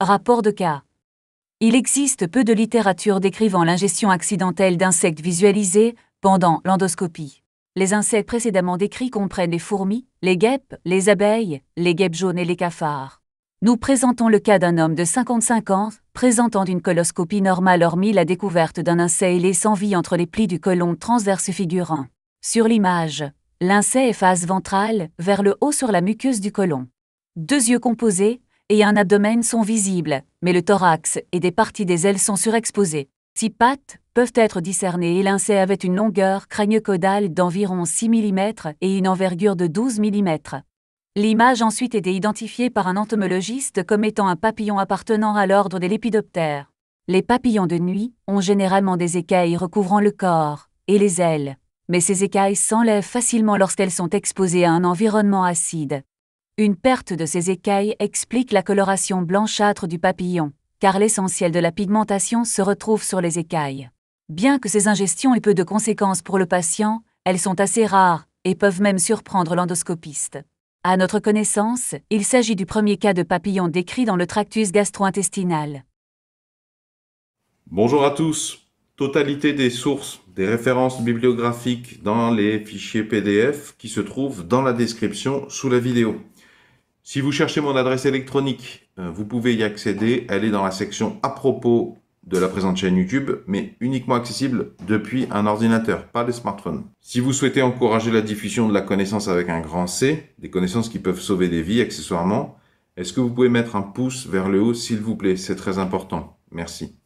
Rapport de cas. Il existe peu de littérature décrivant l'ingestion accidentelle d'insectes visualisés pendant l'endoscopie. Les insectes précédemment décrits comprennent les fourmis, les guêpes, les abeilles, les guêpes jaunes et les cafards. Nous présentons le cas d'un homme de 55 ans, présentant une coloscopie normale hormis la découverte d'un insecte et sans vie entre les plis du colon transverse figurant. Sur l'image, l'insecte est face ventrale, vers le haut sur la muqueuse du colon. Deux yeux composés, et un abdomen sont visibles, mais le thorax et des parties des ailes sont surexposées. Six pattes peuvent être discernées et lincées avec une longueur crâne caudale d'environ 6 mm et une envergure de 12 mm. L'image ensuite était identifiée par un entomologiste comme étant un papillon appartenant à l'ordre des lépidoptères. Les papillons de nuit ont généralement des écailles recouvrant le corps et les ailes, mais ces écailles s'enlèvent facilement lorsqu'elles sont exposées à un environnement acide. Une perte de ces écailles explique la coloration blanchâtre du papillon, car l'essentiel de la pigmentation se retrouve sur les écailles. Bien que ces ingestions aient peu de conséquences pour le patient, elles sont assez rares et peuvent même surprendre l'endoscopiste. À notre connaissance, il s'agit du premier cas de papillon décrit dans le tractus gastro-intestinal. Bonjour à tous. Totalité des sources, des références bibliographiques dans les fichiers PDF qui se trouvent dans la description sous la vidéo. Si vous cherchez mon adresse électronique, euh, vous pouvez y accéder. Elle est dans la section à propos de la présente chaîne YouTube, mais uniquement accessible depuis un ordinateur, pas des smartphone. Si vous souhaitez encourager la diffusion de la connaissance avec un grand C, des connaissances qui peuvent sauver des vies accessoirement, est-ce que vous pouvez mettre un pouce vers le haut, s'il vous plaît C'est très important. Merci.